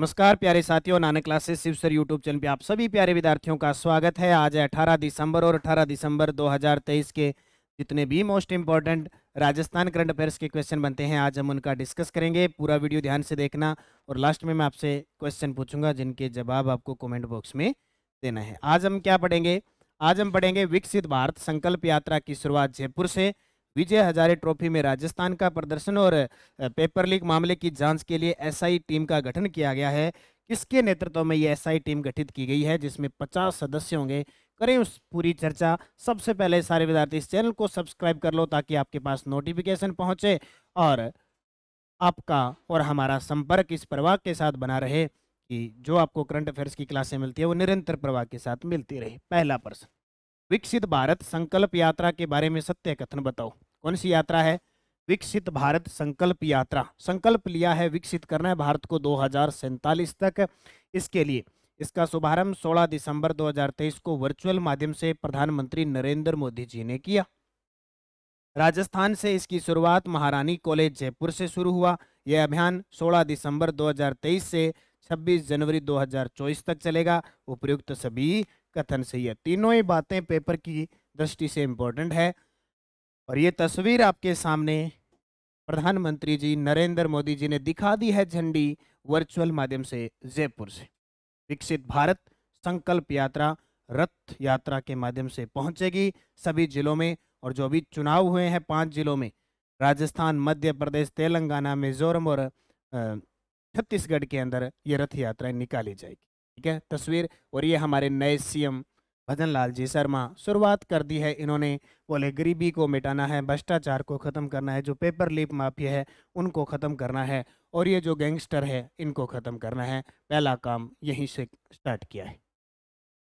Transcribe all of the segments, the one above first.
नमस्कार प्यारे साथियों Nanak classes Shiv sir YouTube channel पे आप सभी प्यारे विद्यार्थियों का स्वागत है आज 18 दिसंबर और 18 दिसंबर 2023 के जितने भी most important Rajasthan current affairs के क्वेश्चन बनते हैं आज हम उनका डिस्कस करेंगे पूरा वीडियो ध्यान से देखना और लास्ट में मैं आपसे क्वेश्चन पूछूंगा जिनके जवाब आपको कॉमेंट बॉक्स में देना है आज हम क्या पढ़ेंगे आज हम पढ़ेंगे विकसित भारत संकल्प यात्रा की शुरुआत जयपुर से विजय हजारे ट्रॉफी में राजस्थान का प्रदर्शन और पेपर लीक मामले की जांच के लिए एसआई टीम का गठन किया गया है किसके नेतृत्व में ये एसआई टीम गठित की गई है जिसमें पचास सदस्य होंगे करें उस पूरी चर्चा सबसे पहले सारे विद्यार्थी इस चैनल को सब्सक्राइब कर लो ताकि आपके पास नोटिफिकेशन पहुंचे और आपका और हमारा संपर्क इस प्रवाह के साथ बना रहे कि जो आपको करंट अफेयर्स की क्लासें मिलती है वो निरंतर प्रवाह के साथ मिलती रहे पहला प्रश्न विकसित भारत संकल्प यात्रा के बारे में सत्य कथन बताओ कौन सी यात्रा है विकसित भारत संकल्प यात्रा संकल्प लिया है विकसित करना है भारत को दो तक इसके लिए इसका शुभारंभ 16 दिसंबर 2023 को वर्चुअल माध्यम से प्रधानमंत्री नरेंद्र मोदी जी ने किया राजस्थान से इसकी शुरुआत महारानी कॉलेज जयपुर से शुरू हुआ यह अभियान 16 दिसंबर 2023 से 26 जनवरी 2024 तक चलेगा उपयुक्त सभी कथन सही है तीनों ही बातें पेपर की दृष्टि से इम्पोर्टेंट है और ये तस्वीर आपके सामने प्रधानमंत्री जी नरेंद्र मोदी जी ने दिखा दी है झंडी वर्चुअल माध्यम से जयपुर से विकसित भारत संकल्प यात्रा रथ यात्रा के माध्यम से पहुंचेगी सभी जिलों में और जो अभी चुनाव हुए हैं पांच जिलों में राजस्थान मध्य प्रदेश तेलंगाना मिजोरम और छत्तीसगढ़ के अंदर ये रथ यात्राएं निकाली जाएगी ठीक है तस्वीर और ये हमारे नए सीएम भजन लाल जी शर्मा शुरुआत कर दी है इन्होंने बोले गरीबी को मिटाना है भ्रष्टाचार को ख़त्म करना है जो पेपर लीप माफिया है उनको ख़त्म करना है और ये जो गैंगस्टर है इनको ख़त्म करना है पहला काम यहीं से स्टार्ट किया है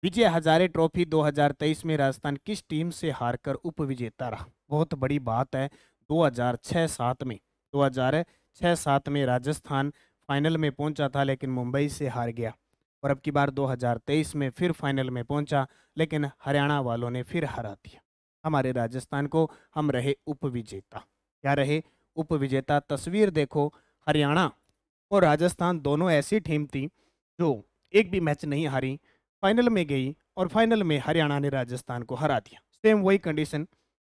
विजय हजारे ट्रॉफी 2023 में राजस्थान किस टीम से हारकर उपविजेता रहा बहुत बड़ी बात है 2006-7 में 2006-7 में राजस्थान फाइनल में पहुंचा था लेकिन मुंबई से हार गया और अब की बार 2023 में फिर फाइनल में पहुंचा लेकिन हरियाणा वालों ने फिर हरा दिया हमारे राजस्थान को हम रहे उपविजेता क्या रहे उपविजेता तस्वीर देखो हरियाणा और राजस्थान दोनों ऐसी टीम थी जो एक भी मैच नहीं हारी फाइनल में गई और फाइनल में हरियाणा ने राजस्थान को हरा दिया सेम वही कंडीशन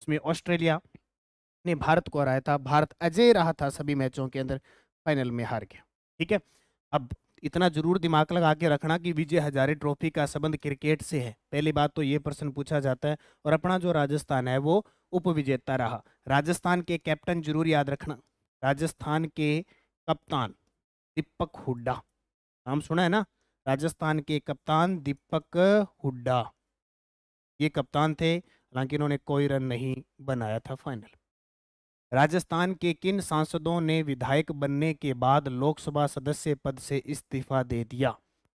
उसमें ऑस्ट्रेलिया ने भारत को हराया था भारत अजय रहा था सभी मैचों के अंदर फाइनल में हार गया ठीक है अब इतना जरूर दिमाग लगा के रखना कि विजय हजारे ट्रॉफी का संबंध क्रिकेट से है पहली बात तो ये प्रश्न पूछा जाता है और अपना जो राजस्थान है वो उप रहा राजस्थान के कैप्टन जरूर याद रखना राजस्थान के कप्तान दीपक हुड्डा नाम सुना है ना राजस्थान के कप्तान दीपक हुड्डा ये कप्तान थे हालांकि इन्होंने कोई रन नहीं बनाया था फाइनल राजस्थान के किन सांसदों ने विधायक बनने के बाद लोकसभा सदस्य पद से इस्तीफा दे दिया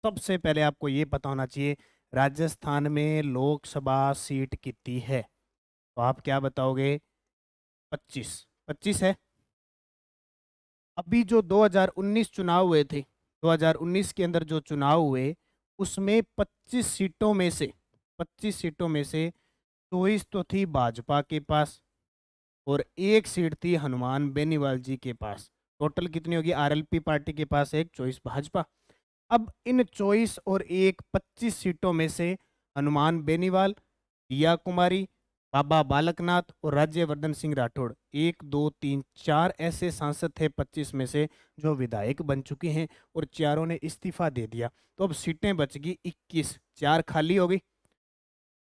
सबसे पहले आपको ये पता होना चाहिए राजस्थान में लोकसभा सीट कितनी है तो आप क्या बताओगे 25 25 है अभी जो 2019 चुनाव हुए थे 2019 के अंदर जो चुनाव हुए उसमें 25 सीटों में से 25 सीटों में से चौबीस तो थी भाजपा के पास और एक सीट थी हनुमान बेनीवाल जी के पास टोटल कितनी होगी आरएलपी पार्टी के पास एक चॉइस भाजपा अब इन चॉइस और एक पच्चीस सीटों में से हनुमान बेनीवाल दिया कुमारी बाबा बालकनाथ और राज्यवर्धन सिंह राठौड़ एक दो तीन चार ऐसे सांसद थे पच्चीस में से जो विधायक बन चुके हैं और चारों ने इस्तीफा दे दिया तो अब सीटें बच गई इक्कीस चार खाली हो गई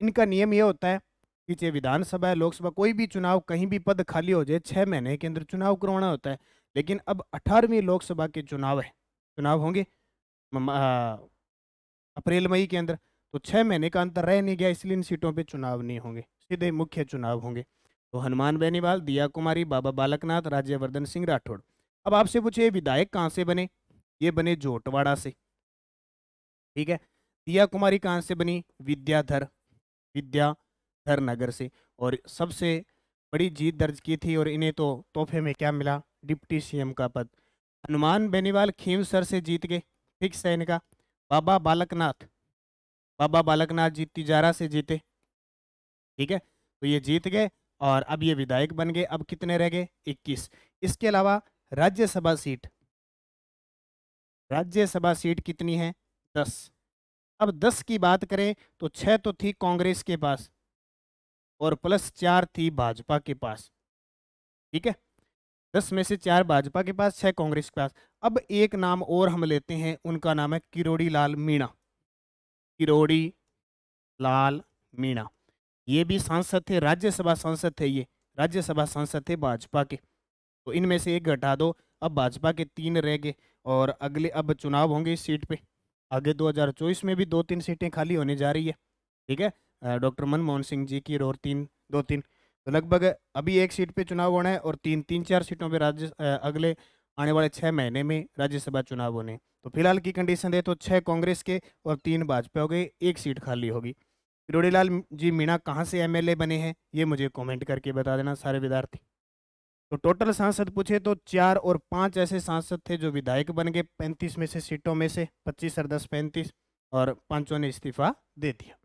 इनका नियम यह होता है कि चाहे विधानसभा है लोकसभा कोई भी चुनाव कहीं भी पद खाली हो जाए छः महीने के अंदर चुनाव करवाना होता है लेकिन अब अठारहवीं लोकसभा के चुनाव है चुनाव होंगे अप्रैल मई के अंदर तो छः महीने का अंतर रह नहीं गया इसलिए इन सीटों पर चुनाव नहीं होंगे सीधे मुख्य चुनाव होंगे तो हनुमान बेनीवाल दिया कुमारी बाबा बालकनाथ राज्यवर्धन सिंह राठौड़ अब आपसे पूछे विधायक कहाँ से बने ये बने जोटवाड़ा से ठीक है दिया कुमारी कहाँ से बनी विद्याधर विद्या हर नगर से और सबसे बड़ी जीत दर्ज की थी और इन्हें तो तोहफे में क्या मिला डिप्टी सीएम का पद हनुमान बेनीवाल खेम सर से जीत गए फिक्स है इनका बाबा बालकनाथ बाबा बालकनाथ जीत तिजारा से जीते ठीक है तो ये जीत गए और अब ये विधायक बन गए अब कितने रह गए 21 इसके अलावा राज्यसभा सीट राज्यसभा सीट कितनी है 10 अब 10 की बात करें तो छह तो थी कांग्रेस के पास और प्लस चार थी भाजपा के पास ठीक है दस में से चार भाजपा के पास छह कांग्रेस के पास अब एक नाम और हम लेते हैं उनका नाम है किरोड़ी लाल मीणा किरोड़ी लाल मीणा ये भी सांसद थे राज्यसभा सांसद थे ये राज्यसभा सांसद थे भाजपा के तो इनमें से एक घटा दो अब भाजपा के तीन रह गए और अगले अब चुनाव होंगे इस सीट पे आगे 2024 में भी दो तीन सीटें खाली होने जा रही है ठीक है डॉक्टर मनमोहन सिंह जी की और तीन दो तीन तो लगभग अभी एक सीट पे चुनाव होना है और तीन तीन चार सीटों पे राज्य अगले आने वाले छः महीने में राज्यसभा चुनाव होने तो फिलहाल की कंडीशन है तो छः कांग्रेस के और तीन भाजपा हो गए एक सीट खाली होगी किरोड़ीलाल जी मीणा कहाँ से एमएलए बने हैं ये मुझे कमेंट करके बता देना सारे विद्यार्थी तो टोटल सांसद पूछे तो चार और पाँच ऐसे सांसद थे जो विधायक बन गए पैंतीस में से सीटों में से पच्चीस और दस पैंतीस और पाँचों ने इस्तीफा दे दिया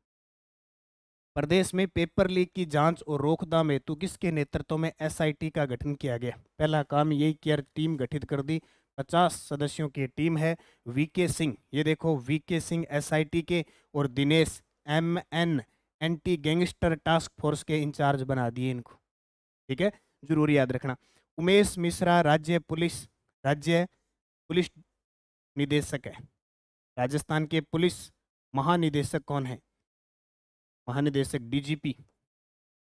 प्रदेश में पेपर लीक की जांच और रोकथाम हेतु किसके नेतृत्व में एसआईटी का गठन किया गया पहला काम यही किया टीम गठित कर दी पचास सदस्यों की टीम है वीके सिंह ये देखो वीके सिंह एसआईटी के और Dinesh M N anti gangster task force के इंचार्ज बना दिए इनको ठीक है जरूर याद रखना उमेश मिश्रा राज्य पुलिस राज्य पुलिस निदेशक है राजस्थान के पुलिस महानिदेशक कौन है महानिदेशक डीजीपी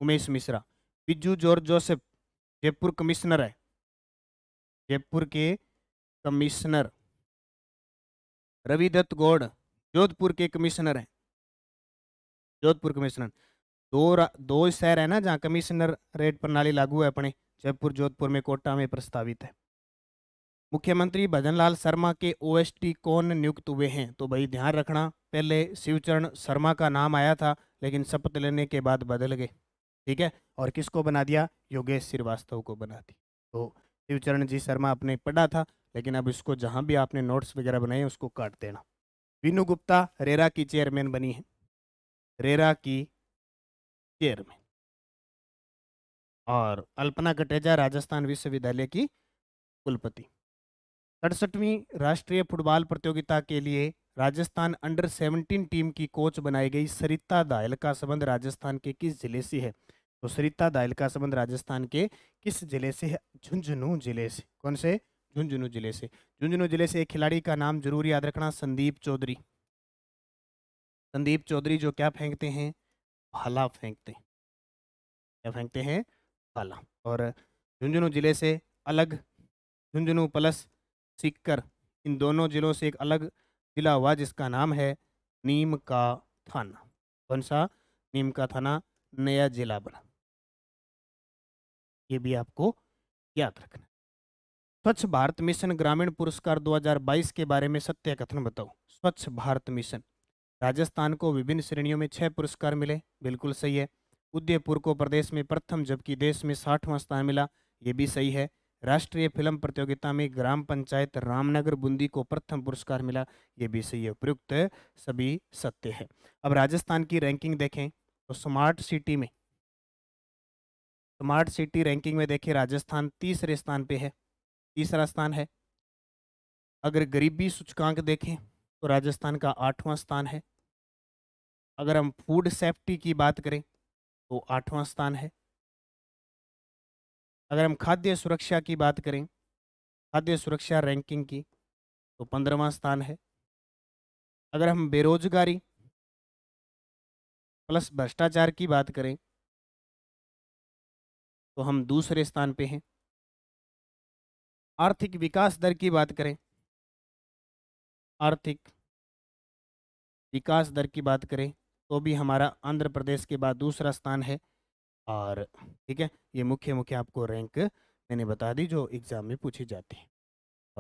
उमेश मिश्रा बिजू जॉर्ज जोसेफ जयपुर कमिश्नर है जयपुर के कमिश्नर रविदत्त गौड़ जोधपुर के कमिश्नर हैं जोधपुर कमिश्नर दो दो शहर है ना जहाँ कमिश्नर रेट प्रणाली लागू है अपने जयपुर जोधपुर में कोटा में प्रस्तावित है मुख्यमंत्री भजनलाल शर्मा के ओएसटी कौन नियुक्त हुए हैं तो भाई ध्यान रखना पहले शिवचरण शर्मा का नाम आया था लेकिन शपथ लेने के बाद बदल गए ठीक है और किसको बना दिया योगेश श्रीवास्तव को बना दी तो शिवचरण जी शर्मा आपने पढ़ा था लेकिन अब इसको जहाँ भी आपने नोट्स वगैरह बनाए उसको काट देना विनू गुप्ता रेरा की चेयरमैन बनी है रेरा की चेयरमैन और अल्पना कटेजा राजस्थान विश्वविद्यालय की कुलपति सड़सठवीं राष्ट्रीय फुटबॉल प्रतियोगिता के लिए राजस्थान अंडर 17 टीम की कोच बनाई गई सरिता दायल का संबंध राजस्थान के किस जिले से है तो सरिता दायल का संबंध राजस्थान के किस जिले से है झुंझुनू जिले से कौन से झुंझुनू जिले से झुंझुनू जिले से एक खिलाड़ी का नाम जरूर याद रखना संदीप चौधरी संदीप चौधरी जो क्या फेंकते हैं भाला फेंकते हैं क्या फेंकते हैं भाला और झुंझुनू जिले से अलग झुंझुनू प्लस सीखकर इन दोनों ज़िलों से एक अलग ज़िला हुआ जिसका नाम है नीम का थाना कौन सा नीम का थाना नया ज़िला बना ये भी आपको याद रखना स्वच्छ भारत मिशन ग्रामीण पुरस्कार 2022 के बारे में सत्य कथन बताओ स्वच्छ भारत मिशन राजस्थान को विभिन्न श्रेणियों में छह पुरस्कार मिले बिल्कुल सही है उदयपुर को प्रदेश में प्रथम जबकि देश में साठवां स्थान मिला ये भी सही है राष्ट्रीय फिल्म प्रतियोगिता में ग्राम पंचायत रामनगर बूंदी को प्रथम पुरस्कार मिला ये भी सही उपयुक्त सभी सत्य है अब राजस्थान की रैंकिंग देखें तो स्मार्ट सिटी में स्मार्ट सिटी रैंकिंग में देखें राजस्थान तीसरे स्थान पे है तीसरा स्थान है अगर गरीबी सूचकांक देखें तो राजस्थान का आठवां स्थान है अगर हम फूड सेफ्टी की बात करें तो आठवां स्थान है अगर हम खाद्य सुरक्षा की बात करें खाद्य सुरक्षा रैंकिंग की तो पंद्रवा स्थान है अगर हम बेरोजगारी प्लस भ्रष्टाचार की बात करें तो हम दूसरे स्थान पे हैं आर्थिक विकास दर की बात करें आर्थिक विकास दर की बात करें तो भी हमारा आंध्र प्रदेश के बाद दूसरा स्थान है और ठीक है ये मुख्य मुख्य आपको रैंक मैंने बता दी जो एग्ज़ाम में पूछी जाती है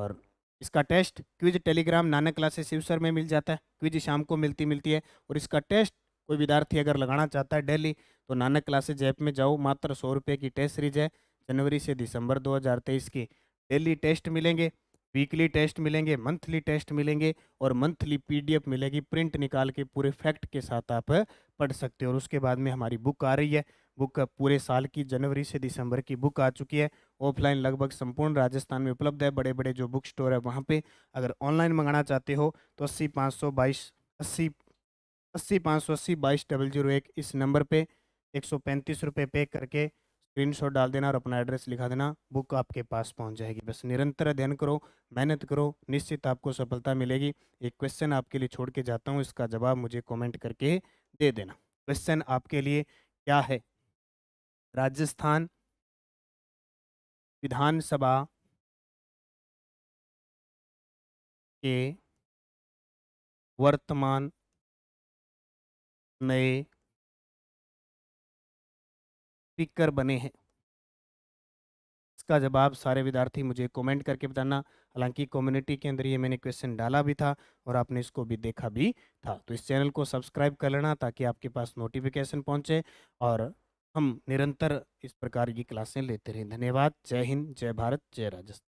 और इसका test quiz Telegram Nanak classes Shiv sir में मिल जाता है क्विज शाम को मिलती मिलती है और इसका टेस्ट कोई विद्यार्थी अगर लगाना चाहता है डेली तो नानक क्लासेज ऐप में जाओ मात्र सौ रुपये की टेस्ट सीरीज है जनवरी से दिसंबर 2023 की डेली टेस्ट मिलेंगे वीकली टेस्ट मिलेंगे मंथली टेस्ट मिलेंगे और मंथली पीडीएफ मिलेगी प्रिंट निकाल के पूरे फैक्ट के साथ आप पढ़ सकते हो और उसके बाद में हमारी बुक आ रही है बुक पूरे साल की जनवरी से दिसंबर की बुक आ चुकी है ऑफलाइन लगभग संपूर्ण राजस्थान में उपलब्ध है बड़े बड़े जो बुक स्टोर है वहाँ पे अगर ऑनलाइन मंगाना चाहते हो तो अस्सी पाँच सौ बाईस अस्सी अस्सी पाँच सौ अस्सी बाईस डबल जीरो एक इस नंबर पे एक सौ पैंतीस रुपये पे करके स्क्रीनशॉट डाल देना और अपना एड्रेस लिखा देना बुक आपके पास पहुँच जाएगी बस निरंतर अध्ययन करो मेहनत करो निश्चित आपको सफलता मिलेगी एक क्वेश्चन आपके लिए छोड़ के जाता हूँ इसका जवाब मुझे कॉमेंट करके दे देना क्वेश्चन आपके लिए क्या है राजस्थान विधानसभा के वर्तमान नए स्पीकर बने हैं इसका जवाब सारे विद्यार्थी मुझे कमेंट करके बताना हालांकि कम्युनिटी के अंदर ये मैंने क्वेश्चन डाला भी था और आपने इसको भी देखा भी था तो इस चैनल को सब्सक्राइब कर लेना ताकि आपके पास नोटिफिकेशन पहुंचे और हम निरंतर इस प्रकार की क्लासें लेते रहें धन्यवाद जय हिंद जय भारत जय राजस्थान